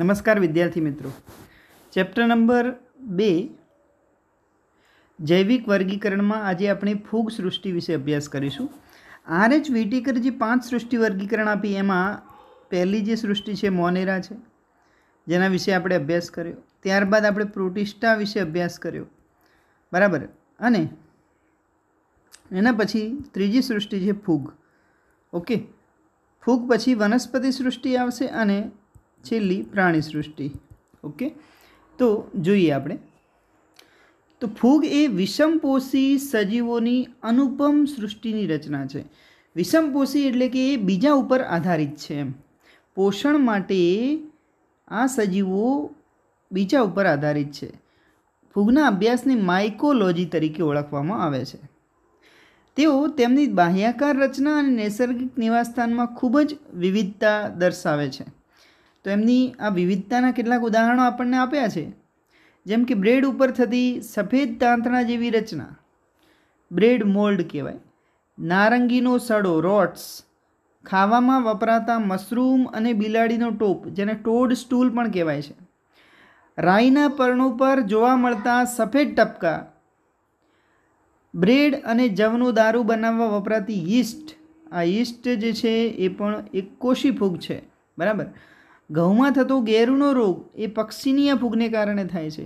નમસ્કાર વિદ્યાર્થી મિત્રો ચેપ્ટર નંબર બે જૈવિક વર્ગીકરણમાં આજે આપણે ફૂગ સૃષ્ટિ વિશે અભ્યાસ કરીશું આર એચ વિટીકર જે પાંચ સૃષ્ટિ વર્ગીકરણ આપી એમાં પહેલી જે સૃષ્ટિ છે મોનેરા છે જેના વિશે આપણે અભ્યાસ કર્યો ત્યારબાદ આપણે પ્રોટિસ્ટા વિશે અભ્યાસ કર્યો બરાબર અને એના પછી ત્રીજી સૃષ્ટિ છે ફૂગ ઓકે ફૂગ પછી વનસ્પતિ સૃષ્ટિ આવશે અને છેલ્લી પ્રાણી સૃષ્ટિ ઓકે તો જોઈએ આપણે તો ફૂગ એ વિષમપોષી સજીવોની અનુપમ સૃષ્ટિની રચના છે વિષમપોષી એટલે કે એ બીજા ઉપર આધારિત છે એમ પોષણ માટે આ સજીવો બીજા ઉપર આધારિત છે ફૂગના અભ્યાસને માઇકોલોજી તરીકે ઓળખવામાં આવે છે તેઓ તેમની બાહ્યાકાર રચના અને નૈસર્ગિક નિવાસસ્થાનમાં ખૂબ જ વિવિધતા દર્શાવે છે તો એમની આ વિવિધતાના કેટલાક ઉદાહરણો આપણને આપ્યા છે જેમ કે બ્રેડ ઉપર થતી સફેદ તાંતણા જેવી રચના બ્રેડ મોલ્ડ કહેવાય નારંગીનો સડો રોટ્સ ખાવામાં વપરાતા મશરૂમ અને બિલાડીનો ટોપ જેને ટોડ સ્ટૂલ પણ કહેવાય છે રાઈના પર્ણો પર જોવા મળતા સફેદ ટપકા બ્રેડ અને જવનું દારૂ બનાવવા વપરાતી યીસ્ટ આ યીસ્ટ જે છે એ પણ એક કોશી ફૂગ છે બરાબર ઘઉંમાં થતો ગેરુનો રોગ એ પક્ષીનીય ફૂગને કારણે થાય છે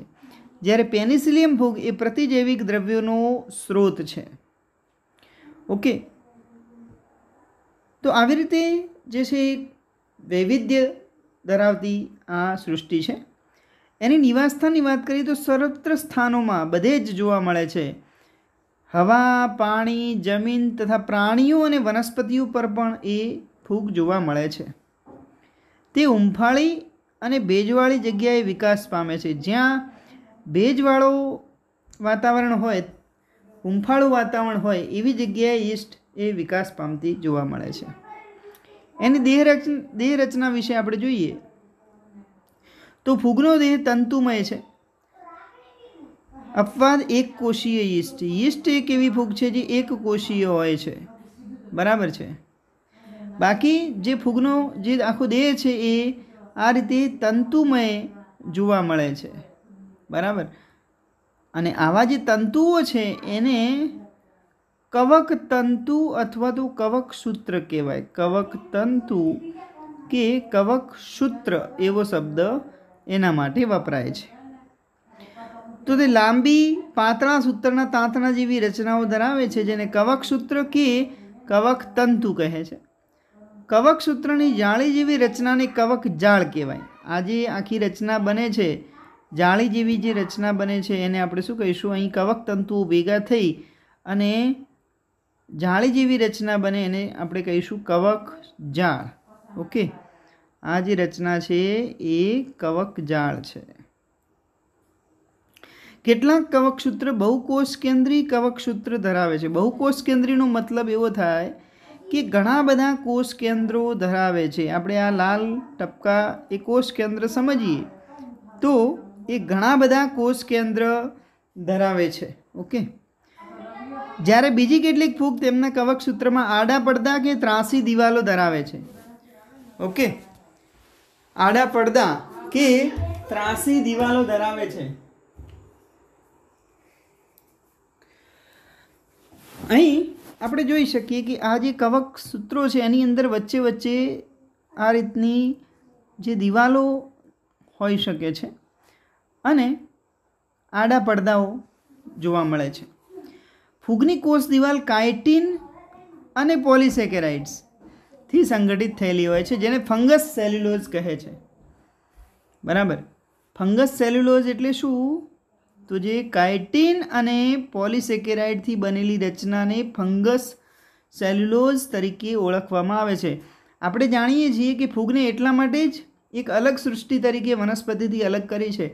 જ્યારે પેનિસિલિયમ ફૂગ એ પ્રતિજૈવિક દ્રવ્યોનો સ્ત્રોત છે ઓકે તો આવી રીતે જે છે વૈવિધ્ય ધરાવતી આ સૃષ્ટિ છે એની નિવાસસ્થાનની વાત કરીએ તો સર્વત્ર સ્થાનોમાં બધે જ જોવા મળે છે હવા પાણી જમીન તથા પ્રાણીઓ અને વનસ્પતિઓ પર પણ એ ફૂગ જોવા મળે છે તે ઉંફાળી અને ભેજવાળી જગ્યાએ વિકાસ પામે છે જ્યાં ભેજવાળું વાતાવરણ હોય ઉંફાળું વાતાવરણ હોય એવી જગ્યાએ ઈસ્ટ એ વિકાસ પામતી જોવા મળે છે એની દેહરચ દેહરચના વિશે આપણે જોઈએ તો ફૂગનો દેહ તંતુમય છે અપવાદ એક કોષીય યીસ્ટ યીસ્ટ એક એવી ફૂગ છે જે એક કોષીય હોય છે બરાબર છે બાકી જે ફૂગનો જે આખો દેહ છે એ આ રીતે તંતુમય જોવા મળે છે બરાબર અને આવા જે તંતુઓ છે એને કવક તંતુ અથવા તો કવક સૂત્ર કહેવાય કવક તંતુ કે કવક સૂત્ર એવો શબ્દ એના માટે વપરાય છે તો તે લાંબી પાતળા સૂત્રના તાંતણા જેવી રચનાઓ ધરાવે છે જેને કવક સૂત્ર કે કવક તંતુ કહે છે કવકસૂત્રની જાળી જેવી રચનાને કવક જાળ કહેવાય આ જે આખી રચના બને છે જાળી જેવી જે રચના બને છે એને આપણે શું કહીશું અહીં કવક તંતુઓ ભેગા થઈ અને જાળી જેવી રચના બને એને આપણે કહીશું કવક જાળ ઓકે આ જે રચના છે એ કવક જાળ છે કેટલાક કવકસૂત્ર બહુકોષ કેન્દ્રી કવકસૂત્ર ધરાવે છે બહુકોષ કેન્દ્રીનો મતલબ એવો થાય કે ઘણા બધા કોષ કેન્દ્રો ધરાવે છે આપણે આ લાલ ટપકા એ કોષ કેન્દ્ર સમજીએ તો એ ઘણા બધા કોષ કેન્દ્ર ધરાવે છે ઓકે જ્યારે બીજી કેટલીક ફૂગ તેમના કવક સૂત્રમાં આડા પડદા કે ત્રાસી દિવાલો ધરાવે છે ઓકે આડા પડદા કે ત્રાસી દિવાલો ધરાવે છે અહીં આપણે જોઈ શકીએ કે આ જે કવક સૂત્રો છે એની અંદર વચ્ચે વચ્ચે આ રીતની જે દિવાલો હોઈ શકે છે અને આડા પડદાઓ જોવા મળે છે ફૂગની કોષ દિવાલ કાઇટિન અને પોલિસેકેરાઇડ્સથી સંગઠિત થયેલી હોય છે જેને ફંગસ સેલ્યુલોઝ કહે છે બરાબર ફંગસ સેલ્યુલોઝ એટલે શું તો જે કાઇટિન અને પોલિસેકેરાઇડથી બનેલી રચનાને ફંગસ સેલ્યુલોઝ તરીકે ઓળખવામાં આવે છે આપણે જાણીએ છીએ કે ફૂગને એટલા માટે જ એક અલગ સૃષ્ટિ તરીકે વનસ્પતિથી અલગ કરી છે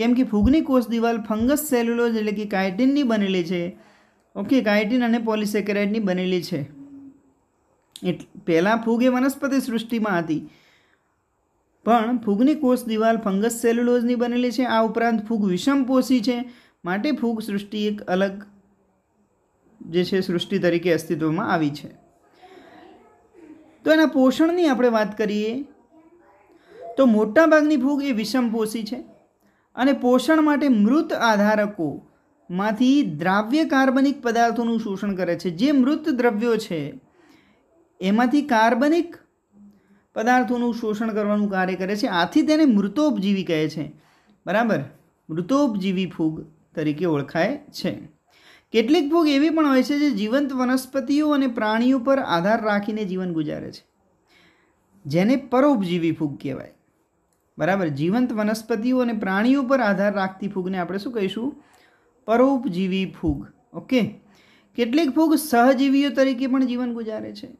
કેમ કે ફૂગની કોષ દિવાલ ફંગસ સેલ્યુલોઝ એટલે કે કાઇટિનની બનેલી છે ઓકે કાઇટિન અને પોલિસેકેરાઇડની બનેલી છે એટલે પહેલાં ફૂગ એ વનસ્પતિ સૃષ્ટિમાં હતી પણ ફૂગની કોષ દિવાલ ફંગસ સેલ્યુલોઝની બનેલી છે આ ઉપરાંત ફૂગ વિષમપોષી છે માટે ફૂગ સૃષ્ટિ એક અલગ જે છે સૃષ્ટિ તરીકે અસ્તિત્વમાં આવી છે તો એના પોષણની આપણે વાત કરીએ તો મોટાભાગની ફૂગ એ વિષમપોષી છે અને પોષણ માટે મૃત આધારકોમાંથી દ્રાવ્ય કાર્બનિક પદાર્થોનું શોષણ કરે છે જે મૃત દ્રવ્યો છે એમાંથી કાર્બનિક પદાર્થોનું શોષણ કરવાનું કાર્ય કરે છે આથી તેને મૃતોપજીવી કહે છે બરાબર મૃતોપજીવી ફૂગ તરીકે ઓળખાય છે કેટલીક ફૂગ એવી પણ હોય છે જે જીવંત વનસ્પતિઓ અને પ્રાણીઓ પર આધાર રાખીને જીવન ગુજારે છે જેને પરોપજીવી ફૂગ કહેવાય બરાબર જીવંત વનસ્પતિઓ અને પ્રાણીઓ પર આધાર રાખતી ફૂગને આપણે શું કહીશું પરોપજીવી ફૂગ ઓકે કેટલીક ફૂગ સહજીવીઓ તરીકે પણ જીવન ગુજારે છે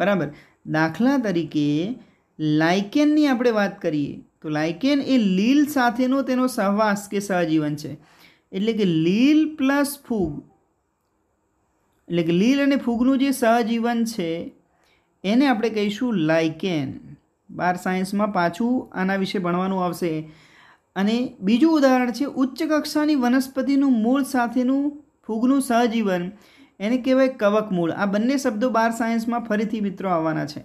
બરાબર દાખલા તરીકે લાઇકેનની આપણે વાત કરીએ તો લાઇકેન એ લીલ સાથેનો તેનો સહવાસ કે સહજીવન છે એટલે કે લીલ પ્લસ ફૂગ એટલે કે લીલ અને ફૂગનું જે સહજીવન છે એને આપણે કહીશું લાઇકેન બાર સાયન્સમાં પાછું આના વિશે ભણવાનું આવશે અને બીજું ઉદાહરણ છે ઉચ્ચ કક્ષાની વનસ્પતિનું મૂળ સાથેનું ફૂગનું સહજીવન એને કહેવાય કવક મૂળ આ બંને શબ્દો બાર સાયન્સમાં ફરીથી મિત્રો આવવાના છે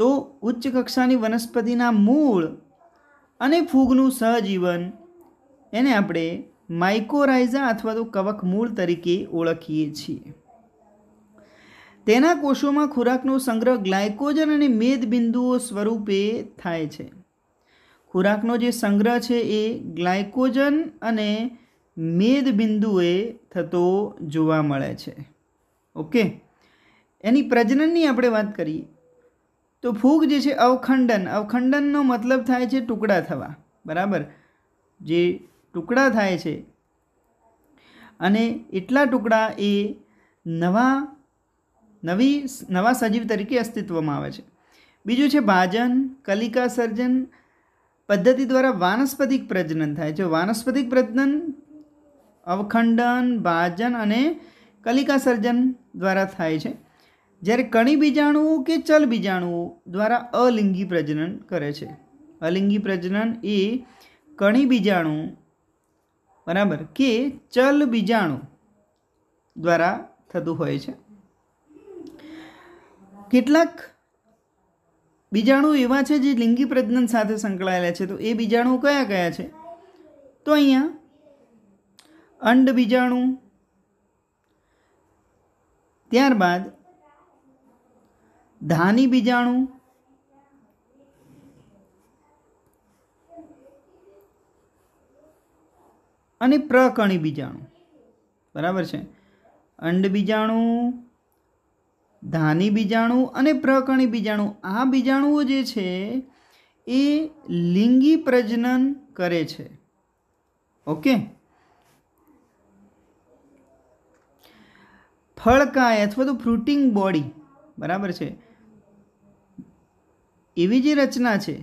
તો ઉચ્ચ કક્ષાની વનસ્પતિના મૂળ અને ફૂગનું સહજીવન એને આપણે માઇકોરાઇઝા અથવા તો કવક મૂળ તરીકે ઓળખીએ છીએ તેના કોષોમાં ખોરાકનો સંગ્રહ ગ્લાયકોજન અને મેદબિંદુઓ સ્વરૂપે થાય છે ખોરાકનો જે સંગ્રહ છે એ ગ્લાયકોજન અને મેદબિંદુએ થતો જોવા મળે છે ઓકે એની પ્રજનનની આપણે વાત કરીએ તો ફૂગ જે છે અવખંડન અવખંડનનો મતલબ થાય છે ટુકડા થવા બરાબર જે ટુકડા થાય છે અને એટલા ટુકડા એ નવા નવી નવા સજીવ તરીકે અસ્તિત્વમાં આવે છે બીજું છે ભાજન કલિકા સર્જન પદ્ધતિ દ્વારા વાનસ્પતિક પ્રજનન થાય છે વાનસ્પતિક પ્રજનન અવખંડન ભાજન અને કલિકા સર્જન દ્વારા થાય છે જ્યારે કણી બીજાણુઓ કે ચલ બીજાણુઓ દ્વારા અલિંગી પ્રજનન કરે છે અલિંગી પ્રજનન એ કણી બીજાણુ બરાબર કે ચલ બીજાણુ દ્વારા થતું હોય છે કેટલાક બીજાણુ એવા છે જે લિંગી પ્રજનન સાથે સંકળાયેલા છે તો એ બીજાણુ કયા કયા છે તો અહીંયા અંડ બીજાણુ ત્યારબાદ ધાની બીજાણુ અને પ્રકણી બીજાણુ બરાબર છે અંડ બીજાણુ ધાની બીજાણુ અને પ્રકણી બીજાણુ આ બીજાણુઓ જે છે એ લિંગી પ્રજનન કરે છે ઓકે ફળકાય અથવા તો ફ્રુટિંગ બોડી બરાબર છે એવી જે રચના છે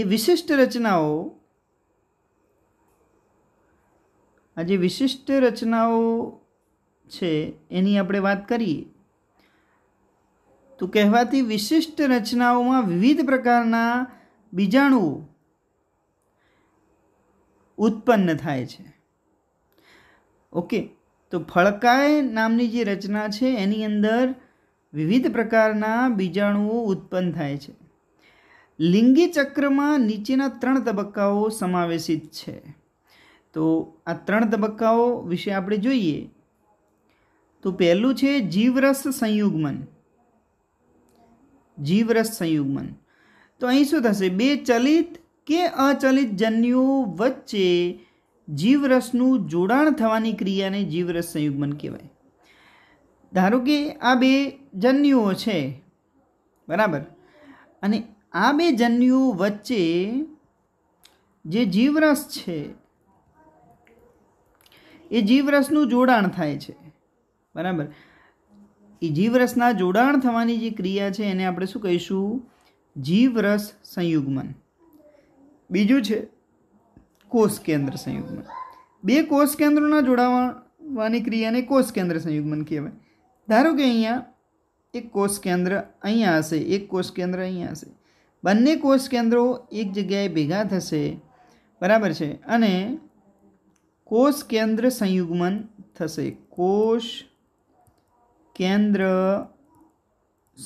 એ વિશિષ્ટ રચનાઓ આ જે વિશિષ્ટ રચનાઓ છે એની આપણે વાત કરીએ તો કહેવાતી વિશિષ્ટ રચનાઓમાં વિવિધ પ્રકારના બીજાણુઓ ઉત્પન્ન થાય છે ઓકે તો ફળકાય નામની જે રચના છે એની અંદર વિવિધ પ્રકારના બીજાણુઓ ઉત્પન્ન થાય છે લિંગી ચક્રમાં નીચેના ત્રણ તબક્કાઓ સમાવેશિત છે તો આ ત્રણ તબક્કાઓ વિશે આપણે જોઈએ તો પહેલું છે જીવરસ સંયુગમન જીવરસ સંયુગમન તો અહીં શું થશે બે ચલિત કે અચલિત જન્યુઓ વચ્ચે જીવરસનું જોડાણ થવાની ક્રિયાને જીવરસ સંયુગ્મન કહેવાય ધારો કે આ બે જન્યુઓ છે બરાબર અને આ બે જન્યુઓ વચ્ચે જે જીવરસ છે એ જીવરસનું જોડાણ થાય છે બરાબર એ જીવરસના જોડાણ થવાની જે ક્રિયા છે એને આપણે શું કહીશું જીવરસ સંયુગ્મન બીજું છે કોષ કેન્દ્ર સંયુગ્મન બે કોષ કેન્દ્રોના જોડાવાની ક્રિયાને કોષ કેન્દ્ર સંયુગ્મન કહેવાય ધારો કે અહીંયા એક કોષ કેન્દ્ર અહીંયા હશે એક કોષ કેન્દ્ર અહીંયા હશે બંને કોષ કેન્દ્રો એક જગ્યાએ ભેગા થશે બરાબર છે અને કોષ કેન્દ્ર સંયુગ્મન થશે કોષ કેન્દ્ર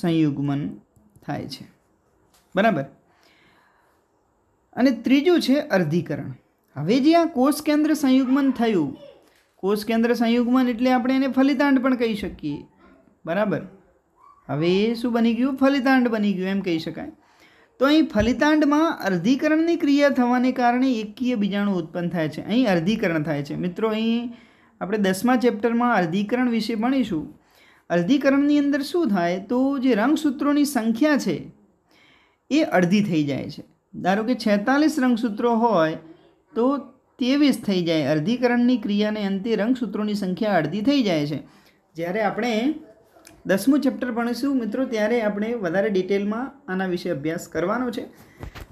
સંયુગ્મન થાય છે બરાબર અને ત્રીજું છે અર્ધીકરણ હવે જે આ કોષ કેન્દ્ર સંયુગ્મન થયું કોષ કેન્દ્ર સંયુગ્મન એટલે આપણે એને ફલિતાંડ પણ કહી શકીએ બરાબર હવે એ શું બની ગયું ફલિતાંડ બની ગયું એમ કહી શકાય તો અહીં ફલિતાંડમાં અર્ધીકરણની ક્રિયા થવાને કારણે એકકીય બીજાણુ ઉત્પન્ન થાય છે અહીં અર્ધીકરણ થાય છે મિત્રો અહીં આપણે દસમા ચેપ્ટરમાં અર્ધીકરણ વિશે ભણીશું અર્ધીકરણની અંદર શું થાય તો જે રંગસૂત્રોની સંખ્યા છે એ અડધી થઈ જાય છે ધારો કે છેતાલીસ રંગસૂત્રો હોય તો તેવીસ થઈ જાય અર્ધીકરણની ક્રિયાને અંતે રંગસૂત્રોની સંખ્યા અડધી થઈ જાય છે જ્યારે આપણે દસમું ચેપ્ટર ભણીશું મિત્રો ત્યારે આપણે વધારે ડિટેલમાં આના વિશે અભ્યાસ કરવાનો છે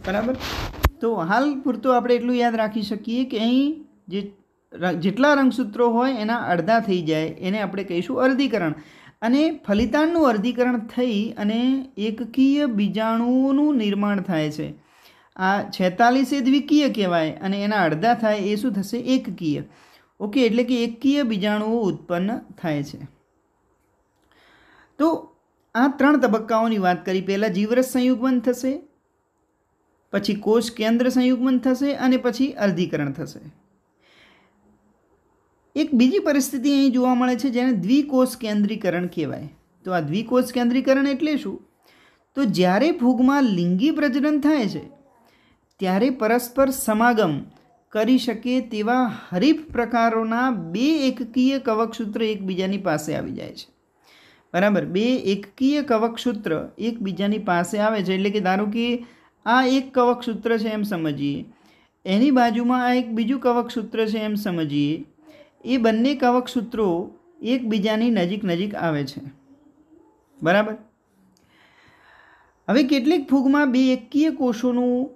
બરાબર તો હાલ પૂરતું આપણે એટલું યાદ રાખી શકીએ કે અહીં જે જેટલા રંગસૂત્રો હોય એના અડધા થઈ જાય એને આપણે કહીશું અર્ધીકરણ અને ફલિતાણનું અર્ધીકરણ થઈ અને એકકીય બીજાણુઓનું નિર્માણ થાય છે આ છેતાલીસ એ દ્વિકીય કહેવાય અને એના અડધા થાય એ શું થશે એકકીય ઓકે એટલે કે એકકીય બીજાણુઓ ઉત્પન્ન થાય છે તો આ ત્રણ તબક્કાઓની વાત કરી પહેલાં જીવરસ સંયુગમન થશે પછી કોષ કેન્દ્ર સંયુગમન થશે અને પછી અર્ધીકરણ થશે એક બીજી પરિસ્થિતિ અહીં જોવા મળે છે જેને દ્વિકોષ કેન્દ્રીકરણ કહેવાય તો આ દ્વિકોષ કેન્દ્રીકરણ એટલે શું તો જ્યારે ફૂગમાં લિંગી પ્રજનન થાય છે ત્યારે પરસ્પર સમાગમ કરી શકે તેવા હરીફ પ્રકારોના બે એકકીય કવકસૂત્ર એકબીજાની પાસે આવી જાય છે બરાબર બે એકકીય કવકસૂત્ર એકબીજાની પાસે આવે છે એટલે કે ધારો કે આ એક કવકસૂત્ર છે એમ સમજીએ એની બાજુમાં આ એક બીજું કવકસૂત્ર છે એમ સમજીએ એ બંને કવકસૂત્રો એકબીજાની નજીક નજીક આવે છે બરાબર હવે કેટલીક ફૂગમાં બે એકકીય કોષોનું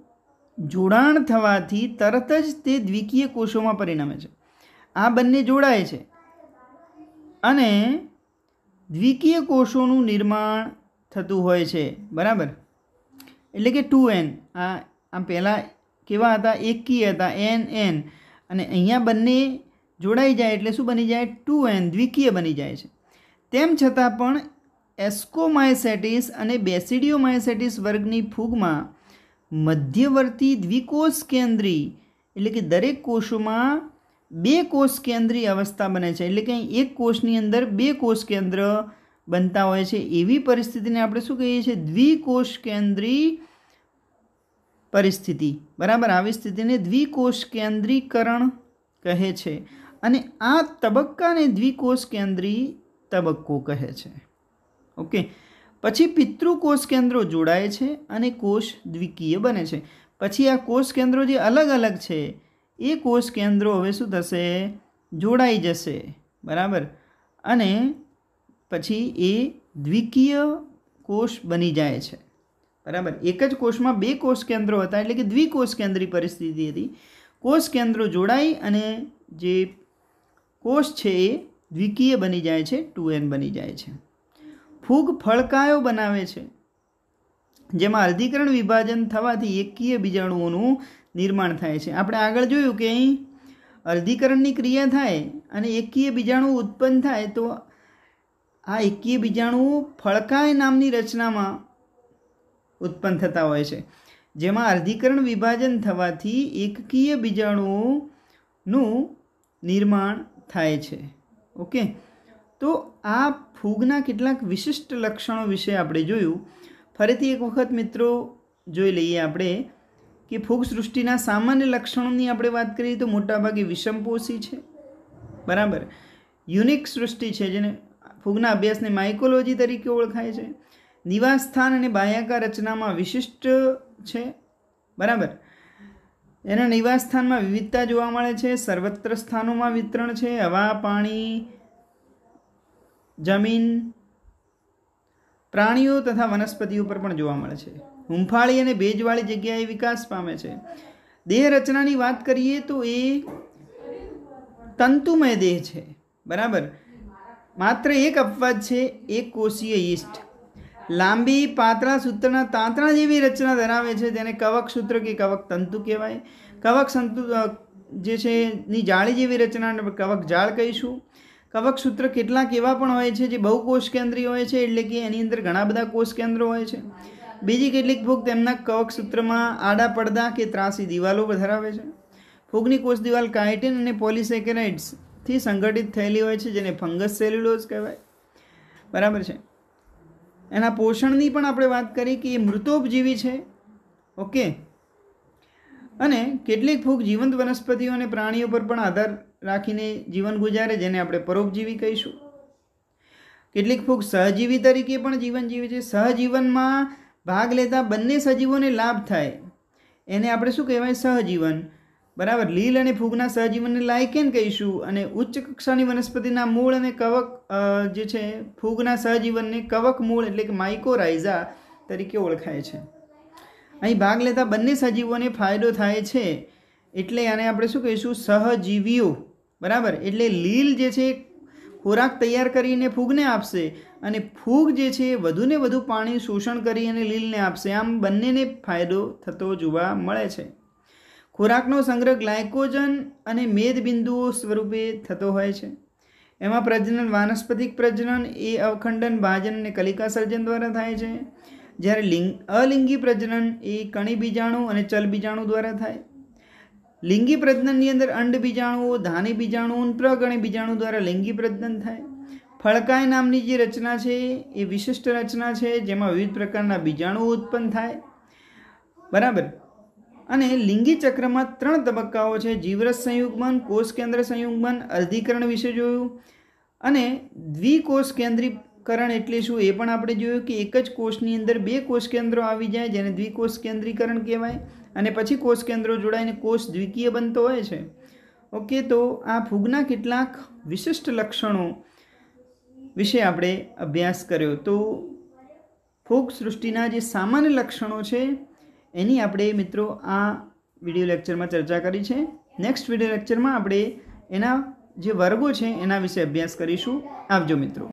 જોડાણ થવાથી તરત જ તે દ્વિકીય કોષોમાં પરિણમે છે આ બંને જોડાય છે અને દ્વિકીય કોષોનું નિર્માણ થતું હોય છે બરાબર એટલે કે ટુ એન આ આ પહેલાં કેવા હતા એકી હતા એન એન અને અહીંયા બંને જોડાઈ જાય એટલે શું બની જાય ટુ એન દ્વિકીય બની જાય છે તેમ છતાં પણ એસ્કોમાયસેટિસ અને બેસિડિયોમાયસેટિસ વર્ગની ફૂગમાં મધ્યવર્તી દ્વિકોષ કેન્દ્રી એટલે કે દરેક કોષોમાં બે કોષ કેન્દ્રી અવસ્થા બને છે એટલે કે એક કોષની અંદર બે કોષ કેન્દ્ર બનતા હોય છે એવી પરિસ્થિતિને આપણે શું કહીએ છીએ દ્વિકોષ કેન્દ્રી પરિસ્થિતિ બરાબર આવી સ્થિતિને દ્વિકોષ કેન્દ્રીકરણ કહે છે અને આ તબક્કાને દ્વિકોષ કેન્દ્રી તબક્કો કહે છે ઓકે પછી પિતૃ કોષ કેન્દ્રો જોડાય છે અને કોષ દ્વિકીય બને છે પછી આ કોષ કેન્દ્રો જે અલગ અલગ છે એ કોષ કેન્દ્રો હવે શું થશે જોડાઈ જશે બરાબર અને પછી એ દ્વિકીય કોષ બની જાય છે બરાબર એક જ કોષમાં બે કોષ કેન્દ્રો હતા એટલે કે દ્વિકોષ કેન્દ્રી પરિસ્થિતિ હતી કોષ કેન્દ્રો જોડાઈ અને જે કોષ છે એ દ્વિકીય બની જાય છે ટુ એન બની જાય છે ફૂગ ફળકાયો બનાવે છે જેમાં અર્ધીકરણ વિભાજન થવાથી એકકીય બીજાણુઓનું નિર્માણ થાય છે આપણે આગળ જોયું કે અહીં અર્ધીકરણની ક્રિયા થાય અને એકકીય બીજાણુ ઉત્પન્ન થાય તો આ એકકીય બીજાણુઓ ફળકાય નામની રચનામાં ઉત્પન્ન થતા હોય છે જેમાં અર્ધીકરણ વિભાજન થવાથી એકકીય બીજાણુઓનું નિર્માણ થાય છે ઓકે તો આ ફૂગના કેટલાક વિશિષ્ટ લક્ષણો વિશે આપણે જોયું ફરીથી એક વખત મિત્રો જોઈ લઈએ આપણે કે ફૂગ સૃષ્ટિના સામાન્ય લક્ષણોની આપણે વાત કરીએ તો મોટાભાગે વિષમપોષી છે બરાબર યુનિક સૃષ્ટિ છે જેને ફૂગના અભ્યાસને માઇકોલોજી તરીકે ઓળખાય છે નિવાસસ્થાન અને બાહ્યાકાર રચનામાં વિશિષ્ટ છે બરાબર એના નિવાસસ્થાનમાં વિવિધતા જોવા મળે છે સર્વત્ર સ્થાનોમાં વિતરણ છે હવા પાણી જમીન પ્રાણીઓ તથા વનસ્પતિ ઉપર પણ જોવા મળે છે હુંફાળી અને ભેજવાળી જગ્યાએ વિકાસ પામે છે દેહ રચનાની વાત કરીએ તો એ તંતુમય દેહ છે બરાબર માત્ર એક અપવાદ છે એક કોષીય યીસ્ટ લાંબી પાતળા સૂત્રના તાંતણા જેવી રચના ધરાવે છે તેને કવક સૂત્ર કે કવક તંતુ કહેવાય કવક સંતુ જે છે ની જાળી જેવી રચનાને કવક જાળ કહીશું કવક સૂત્ર કેટલાક એવા પણ હોય છે જે બહુ કોષ કોષકેન્દ્રી હોય છે એટલે કે એની અંદર ઘણા બધા કોષ કેન્દ્રો હોય છે બીજી કેટલીક ફૂગ તેમના કવક સૂત્રમાં આડા પડદા કે ત્રાસી દિવાલો ધરાવે છે ફૂગની કોષ દિવાલ કાયટિન અને પોલિસેકેરાઇડ્સથી સંગઠિત થયેલી હોય છે જેને ફંગસ સેલ્યુલોઝ કહેવાય બરાબર છે એના પોષણની પણ આપણે વાત કરી કે એ મૃતોપજીવી છે ઓકે અને કેટલીક ફૂગ જીવંત વનસ્પતિઓ અને પ્રાણીઓ પર પણ આધાર રાખીને જીવન ગુજારે જેને આપણે પરોપજીવી કહીશું કેટલીક ફૂગ સહજીવી તરીકે પણ જીવન જીવે છે સહજીવનમાં ભાગ લેતા બંને સજીવોને લાભ થાય એને આપણે શું કહેવાય સહજીવન બરાબર લીલ અને ફૂગના સહજીવનને લાયકેન કહીશું અને ઉચ્ચ કક્ષાની વનસ્પતિના મૂળ અને કવક જે છે ફૂગના સહજીવનને કવક મૂળ એટલે કે માઇકોરાઇઝા તરીકે ઓળખાય છે અહીં ભાગ લેતા બંને સજીવોને ફાયદો થાય છે એટલે આને આપણે શું કહીશું સહજીવીઓ બરાબર એટલે લીલ જે છે ખોરાક તૈયાર કરીને ફૂગને આપશે અને ફૂગ જે છે વધુને વધુ પાણી શોષણ કરી અને લીલને આપશે આમ બંનેને ફાયદો થતો જોવા મળે છે ખોરાકનો સંગ્રહ ગ્લાયકોજન અને મેદબિંદુઓ સ્વરૂપે થતો હોય છે એમાં પ્રજનન વાનસ્પતિક પ્રજનન એ અવખંડન ભાજન અને કલિકા સર્જન દ્વારા થાય છે જ્યારે લિંગ અલિંગી પ્રજનન એ કણી બીજાણુ અને ચલ બીજાણુ દ્વારા થાય લિંગી પ્રજનનની અંદર અંડ બીજાણુઓ ધાની બીજાણુઓ પ્રગણી બીજાણુ દ્વારા લિંગી પ્રજનન થાય ફળકાય નામની જે રચના છે એ વિશિષ્ટ રચના છે જેમાં વિવિધ પ્રકારના બીજાણુઓ ઉત્પન્ન થાય બરાબર અને લિંગી ચક્રમાં ત્રણ તબક્કાઓ છે જીવરસ સંયુગમન કોષ કેન્દ્ર સંયુગમન અર્ધીકરણ વિશે જોયું અને દ્વિકોષ કેન્દ્રીકરણ એટલે શું એ પણ આપણે જોયું કે એક જ કોષની અંદર બે કોષ કેન્દ્રો આવી જાય જેને દ્વિકોષ કેન્દ્રીકરણ કહેવાય અને પછી કોષ કેન્દ્રો જોડાઈને કોષ દ્વિકીય બનતો હોય છે ઓકે તો આ ફૂગના કેટલાક વિશિષ્ટ લક્ષણો વિશે આપણે અભ્યાસ કર્યો તો ફૂગ સૃષ્ટિના જે સામાન્ય લક્ષણો છે એની આપણે મિત્રો આ વિડીયો લેક્ચરમાં ચર્ચા કરી છે નેક્સ્ટ વિડીયો લેક્ચરમાં આપણે એના જે વર્ગો છે એના વિશે અભ્યાસ કરીશું આવજો મિત્રો